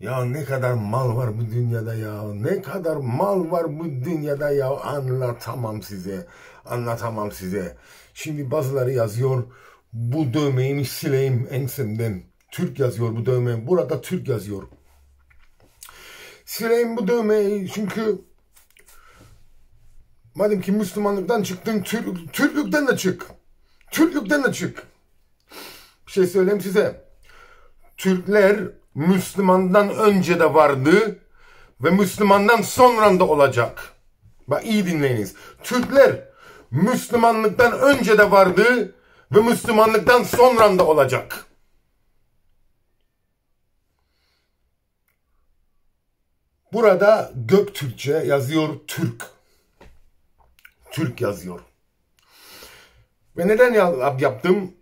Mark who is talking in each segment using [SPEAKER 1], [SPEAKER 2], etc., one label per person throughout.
[SPEAKER 1] Ya ne kadar mal var bu dünyada ya. Ne kadar mal var bu dünyada ya. Anlatamam size. Anlatamam size. Şimdi bazıları yazıyor. Bu dövmeyi sileyim ensemden. Türk yazıyor bu dövme. Burada Türk yazıyor. Sileyim bu dövmeyi çünkü madem ki Müslümanlıktan çıktın Türk, Türklükten de çık. Türklükten de çık. Bir şey söyleyeyim size. Türkler Müslümandan önce de vardı ve Müslümandan sonra da olacak. Bak iyi dinleyiniz. Türkler Müslümanlıktan önce de vardı ve Müslümanlıktan sonra da olacak. Burada Göktürkçe yazıyor Türk. Türk yazıyor. Ve neden yaptım?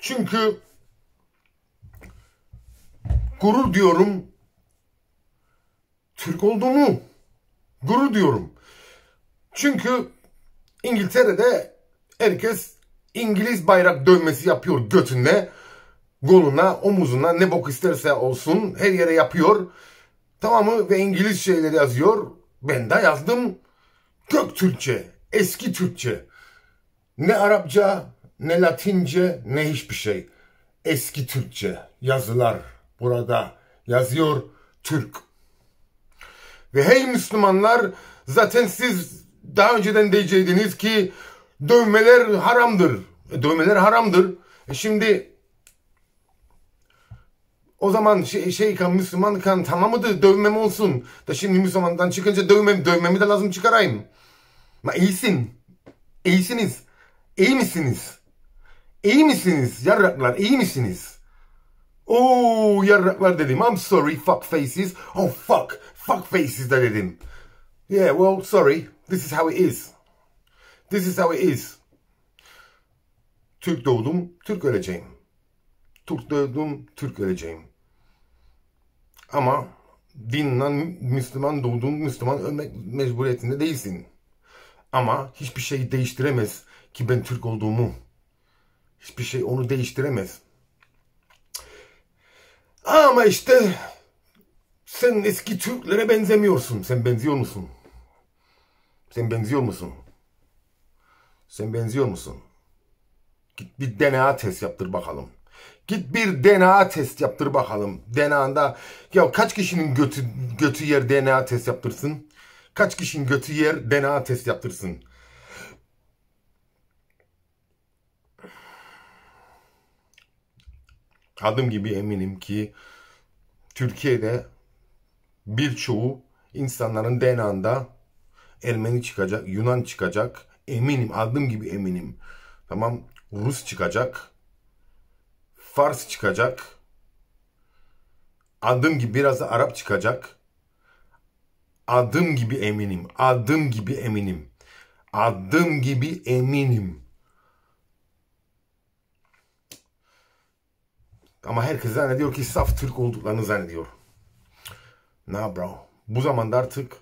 [SPEAKER 1] Çünkü gurur diyorum. Türk olduğumu gurur diyorum. Çünkü İngiltere'de herkes İngiliz bayrak dövmesi yapıyor götünde. Goluna, omuzuna ne bok isterse olsun her yere yapıyor. Tamamı ve İngiliz şeyleri yazıyor. Ben de yazdım. Gök Türkçe, eski Türkçe. Ne Arapça, ne Latince, ne hiçbir şey. Eski Türkçe yazılar burada yazıyor Türk. Ve hey Müslümanlar zaten siz daha önceden diyeceydiniz ki dövmeler haramdır. E, dövmeler haramdır. E, şimdi o zaman şey, şey kan Müslüman kan tamam tamamıdır dövmem olsun. Da şimdi Müslümandan çıkınca dövmem, dövmemi de lazım çıkarayım. Ma iyisin. İyisiniz. İyi misiniz? İyi misiniz yarraklar? İyi misiniz? Oo yarraklar dedim. I'm sorry fuck faces. Oh fuck. Fuck faces de dedim. Yeah well sorry. This is how it is. This is how it is. Türk doğdum, Türk öleceğim. Türk doğdum, Türk öleceğim. Ama dinlen Müslüman doğdun, Müslüman ölmek mecburiyetinde değilsin. Ama hiçbir şey değiştiremez ki ben Türk olduğumu. Hiçbir şey onu değiştiremez. Ama işte sen eski Türklere benzemiyorsun. Sen benziyor musun? Sen benziyor musun? Sen benziyor musun? Git bir DNA test yaptır bakalım. Git bir DNA test yaptır bakalım. DNA'nda ya kaç kişinin götü, götü yer DNA test yaptırsın? Kaç kişinin götü yer DNA test yaptırsın? adım gibi eminim ki Türkiye'de birçoğu insanların DNA'nda Ermeni çıkacak, Yunan çıkacak. Eminim, adım gibi eminim. Tamam, Rus çıkacak. Fars çıkacak. Adım gibi biraz da Arap çıkacak. Adım gibi eminim. Adım gibi eminim. Adım gibi eminim. Ama herkes zannediyor ki saf Türk olduklarını zannediyor. Na bro. Bu zamanda artık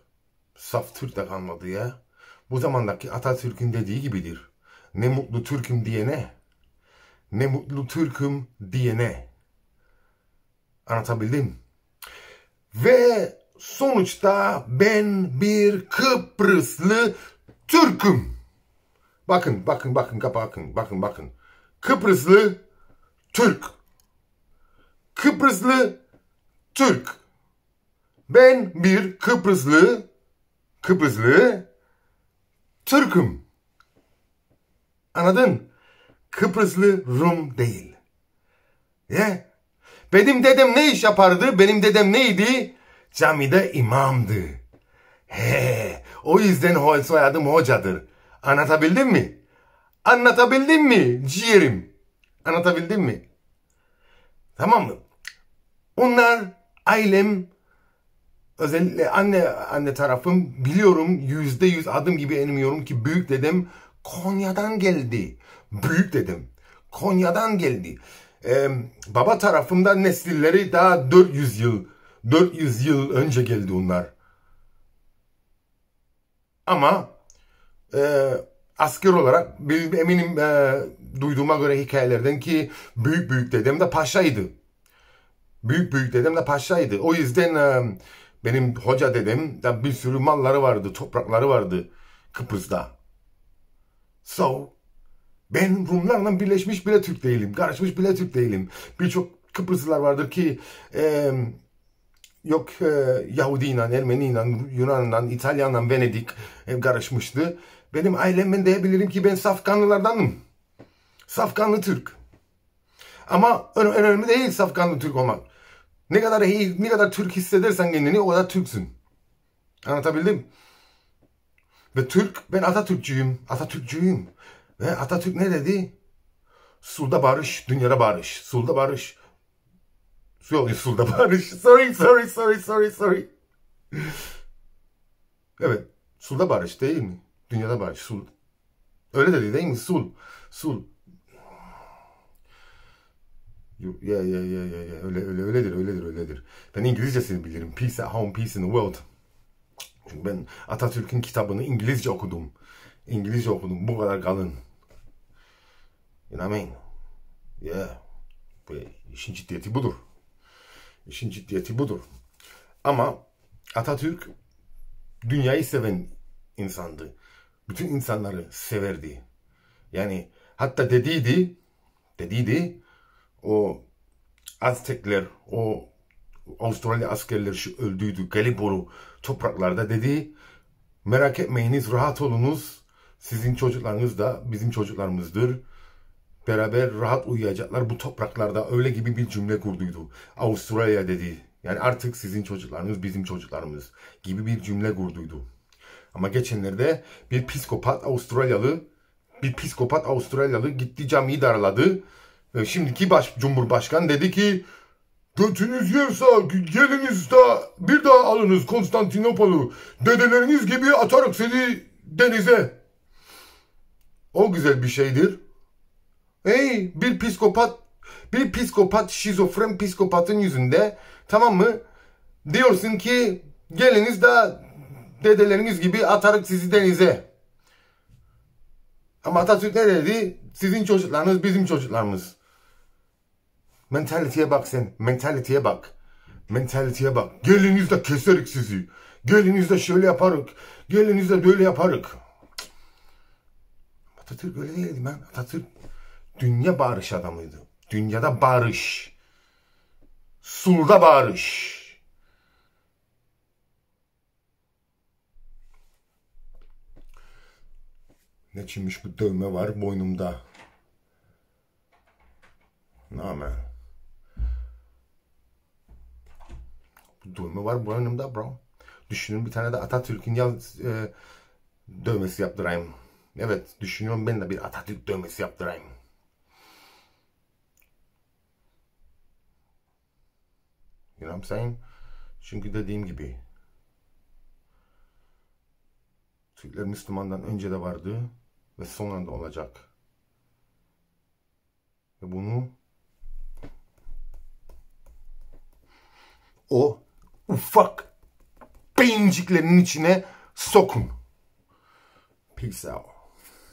[SPEAKER 1] saf Türk de kalmadı ya. Bu zamandaki Atatürk'ün dediği gibidir. Ne mutlu Türk'üm diyene. Ne mutlu Türk'üm diyene. Anlatabildim. Ve sonuçta ben bir Kıbrıslı Türk'üm. Bakın, bakın, bakın, bakın, bakın, bakın. Kıbrıslı Türk. Kıbrıslı Türk. Ben bir Kıbrıslı Kıbrıslı Türk'üm. Anladın? Kıbrıslı Rum değil. Ye? Benim dedem ne iş yapardı? Benim dedem neydi? Camide imamdı. He, o yüzden soyadım hocadır. Anlatabildim mi? Anlatabildim mi ciğerim? Anlatabildim mi? Tamam mı? Onlar ailem özellikle anne anne tarafım biliyorum yüzde yüz adım gibi enmiyorum ki büyük dedim Konya'dan geldi. Büyük dedim Konya'dan geldi. Ee, baba tarafımda nesilleri daha 400 yıl 400 yıl önce geldi onlar. Ama e, asker olarak eminim e, duyduğuma göre hikayelerden ki büyük büyük dedem de paşaydı. Büyük büyük dedem de paşaydı. O yüzden e, benim hoca dedem de bir sürü malları vardı, toprakları vardı Kıbrıs'ta. So, ben Rumlarla birleşmiş bile Türk değilim. Karışmış bile Türk değilim. Birçok Kıbrıslılar vardır ki e, yok e, Yahudiyle, Ermeniyle, Yunan'la, İtalyan'la Venedik e, karışmıştı. Benim ailem ailemden diyebilirim ki ben Safkanlılardanım. Safkanlı Türk. Ama önemli değil Safkanlı Türk olmak. Ne kadar iyi, ne kadar Türk hissedersen kendini o kadar Türksün. Anlatabildim? Ve Türk, ben Atatürkçüyüm. Atatürkçüyüm. Ve Atatürk ne dedi? Sulda barış, dünyada barış. Sulda barış. Yok, sulda barış. Sorry, sorry, sorry, sorry, sorry. evet, sulda barış değil mi? Dünyada barış, sul. Öyle dedi değil mi? Sul, sul. Ya ya ya ya ya öyle öyle öyledir öyledir öyledir. Ben İngilizcesini bilirim. Peace at home, peace in the world. Çünkü ben Atatürk'ün kitabını İngilizce okudum. İngilizce okudum. Bu kadar kalın. You know what I mean? Yeah. Bu, işin ciddiyeti budur. İşin ciddiyeti budur. Ama Atatürk dünyayı seven insandı. Bütün insanları severdi. Yani hatta dediydi, dediydi o Aztekler, o Avustralya askerleri şu öldüydü Gallipoli topraklarda dedi. Merak etmeyiniz, rahat olunuz. Sizin çocuklarınız da bizim çocuklarımızdır. Beraber rahat uyuyacaklar bu topraklarda öyle gibi bir cümle kurduydu. Avustralya dedi. Yani artık sizin çocuklarınız bizim çocuklarımız gibi bir cümle kurduydu. Ama geçenlerde bir psikopat Avustralyalı bir psikopat Avustralyalı gitti camiyi darladı ve şimdiki baş, Cumhurbaşkanı dedi ki götünüz yersa geliniz de bir daha alınız Konstantinopol'u. Dedeleriniz gibi atarık sizi denize. O güzel bir şeydir. Ey bir psikopat bir psikopat şizofren psikopatın yüzünde tamam mı? Diyorsun ki geliniz de dedeleriniz gibi atarık sizi denize. Ama Atatürk ne dedi? Sizin çocuklarınız bizim çocuklarımız. Mentaliteye bak sen. Mentaliteye bak. Mentaliteye bak. Gelinizde keserik sizi. Gelinizde şöyle yaparık. Gelinizde böyle yaparık. Atatürk öyle değildi ben. Atatürk dünya barış adamıydı. Dünyada barış. Sulda barış. Ne çimmiş bu dövme var boynumda. Ne Namen. dövme var bu önümde bro. Düşünün bir tane de Atatürk'ün ya e, dövmesi yaptırayım. Evet düşünüyorum ben de bir Atatürk dövmesi yaptırayım. You know what I'm saying? Çünkü dediğim gibi Türkler Müslümandan önce de vardı ve sonra da olacak. Ve bunu o ufak beyinciklerinin içine sokun. Peace out.